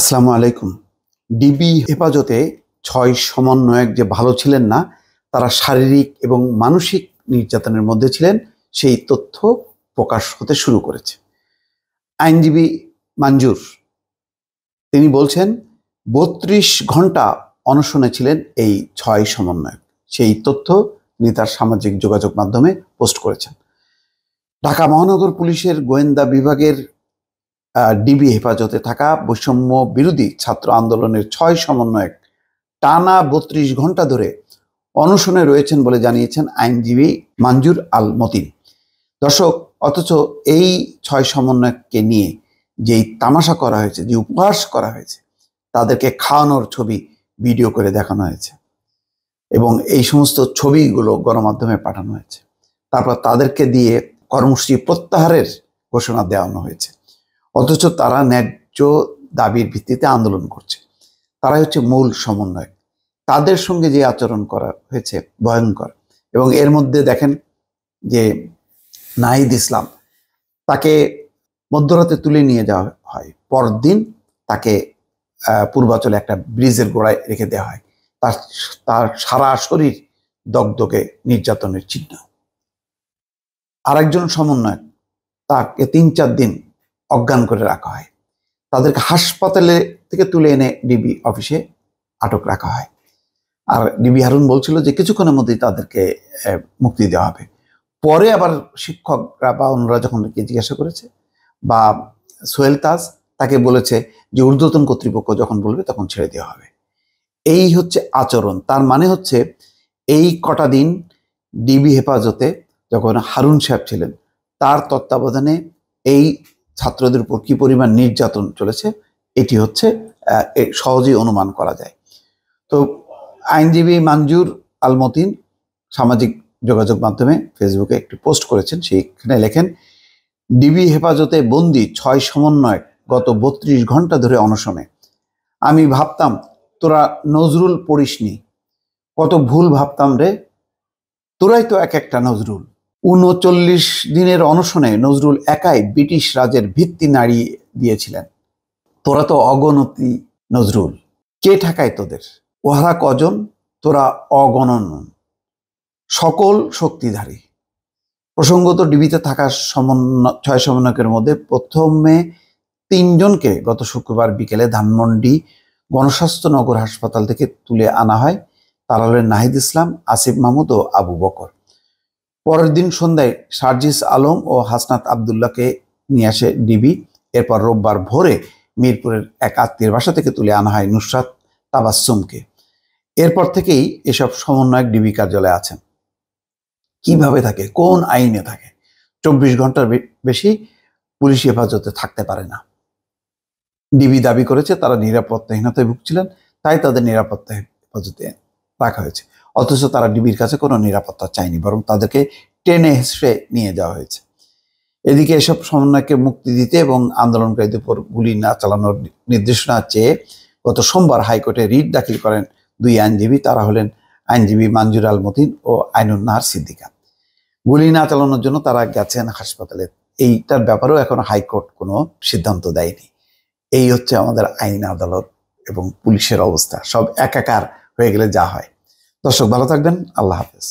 আসসালামু আলাইকুম ডিবি হেফাজতে ছয় সমন্বয়ক যে ভালো ছিলেন না তারা শারীরিক এবং মানসিক নির্যাতনের মধ্যে ছিলেন সেই তথ্য প্রকাশ হতে শুরু করেছে আইনজীবী মঞ্জুর তিনি বলছেন বত্রিশ ঘন্টা অনশনে ছিলেন এই ছয় সমন্বয়ক সেই তথ্য তিনি তার সামাজিক যোগাযোগ মাধ্যমে পোস্ট করেছেন ঢাকা মহানগর পুলিশের গোয়েন্দা বিভাগের ডিবি হেফাজতে থাকা বৈষম্য বিরোধী ছাত্র আন্দোলনের ছয় সমন্বয়ক টানা বত্রিশ ঘন্টা ধরে অনশনে রয়েছেন বলে জানিয়েছেন আইনজীবী মঞ্জুর আল মতিন দর্শক অথচ এই ছয় সমন্বয়ককে নিয়ে যেই তামাশা করা হয়েছে যে উপহাস করা হয়েছে তাদেরকে খাওয়ানোর ছবি ভিডিও করে দেখানো হয়েছে এবং এই সমস্ত ছবিগুলো গণমাধ্যমে পাঠানো হয়েছে তারপর তাদেরকে দিয়ে কর্মসূচি প্রত্যাহারের ঘোষণা দেওয়ানো হয়েছে অথচ তারা ন্যায্য দাবির ভিত্তিতে আন্দোলন করছে তারাই হচ্ছে মূল সমন্বয় তাদের সঙ্গে যে আচরণ করা হয়েছে ভয়ঙ্কর এবং এর মধ্যে দেখেন যে নাহিদ ইসলাম তাকে মধ্যরাতে তুলে নিয়ে যাওয়া হয় পরদিন তাকে পূর্বাচলে একটা ব্রিজের গোড়ায় রেখে দেওয়া হয় তার তার সারা শরীর দগদগে নির্যাতনের চিহ্ন আরেকজন সমন্বয় তাকে তিন চার দিন অজ্ঞান করে রাখা হয় তাদেরকে হাসপাতালে থেকে তুলে এনে ডিবি অফিসে আটক রাখা হয় আর ডিবি হারুন বলছিল যে কিছুক্ষণের মধ্যেই তাদেরকে মুক্তি দেওয়া হবে পরে আবার শিক্ষকরা বা অন্যরা যখন জিজ্ঞাসা করেছে বা সোহেল তাজ তাকে বলেছে যে ঊর্ধ্বতন কর্তৃপক্ষ যখন বলবে তখন ছেড়ে দেওয়া হবে এই হচ্ছে আচরণ তার মানে হচ্ছে এই কটা দিন ডিবি হেফাজতে যখন হারুন সাহেব ছিলেন তার তত্ত্বাবধানে এই ছাত্রদের উপর কি পরিমাণ নির্যাতন চলেছে এটি হচ্ছে সহজেই অনুমান করা যায় তো আইনজীবী মঞ্জুর আলমতিন সামাজিক যোগাযোগ মাধ্যমে ফেসবুকে একটি পোস্ট করেছেন সেইখানে লেখেন ডিবি হেফাজতে বন্দি ছয় সমন্বয় গত বত্রিশ ঘন্টা ধরে অনশনে আমি ভাবতাম তোরা নজরুল পড়িসনি কত ভুল ভাবতাম রে তোরাই তো এক একটা নজরুল উনচল্লিশ দিনের অনশনে নজরুল একাই ব্রিটিশ রাজের ভিত্তি নাড়িয়ে দিয়েছিলেন তোরা তো অগণতি নজরুল কে ঠেকায় তোদের ওহারা কজন তোরা অগণন সকল শক্তিধারী প্রসঙ্গত ডিবিতে থাকা সমন্বয় ছয় সমন্বয়কের মধ্যে প্রথমে তিনজনকে গত শুক্রবার বিকেলে ধানমন্ডি গণস্বাস্থ্য নগর হাসপাতাল থেকে তুলে আনা হয় তারা হলেন নাহিদ ইসলাম আসিফ মাহমুদ ও আবু বকর পরের দিন সন্ধ্যায় সার্জিস আলম ও হাসনাত আবদুল্লাহকে নিয়ে আসে ডিবি এরপর রোববার ভোরে মিরপুরের এক আত্মীয়ের বাসা থেকে তুলে আনা হয় নুসরাত তাবাসুমকে এরপর থেকেই এসব সমন্বয়ক ডিবি কার্যালয়ে আছেন কিভাবে থাকে কোন আইনে থাকে চব্বিশ ঘন্টার বেশি পুলিশ হেফাজতে থাকতে পারে না ডিবি দাবি করেছে তারা নিরাপত্তাহীনতায় ভুগছিলেন তাই তাদের নিরাপত্তা হেফাজতে রাখা হয়েছে অথচ তারা ডিবির কাছে কোনো নিরাপত্তা চায়নি বরং তাদেরকে টেনে হেসড়ে নিয়ে যাওয়া হয়েছে এদিকে এসব সমন্বয়কে মুক্তি দিতে এবং আন্দোলনকারীদের উপর গুলি না চালানোর নির্দেশনা চেয়ে গত সোমবার হাইকোর্টে রিট দাখিল করেন দুই আইনজীবী তারা হলেন আইনজীবী মঞ্জুর আল মতিন ও আইনুন্নাহার সিদ্দিকা গুলি না চালানোর জন্য তারা গেছেন হাসপাতালে এইটার ব্যাপারেও এখন হাইকোর্ট কোনো সিদ্ধান্ত দেয়নি এই হচ্ছে আমাদের আইন আদালত এবং পুলিশের অবস্থা সব একাকার হয়ে গেলে যা হয় দর্শক ভালো থাকবেন আল্লাহ হাফেজ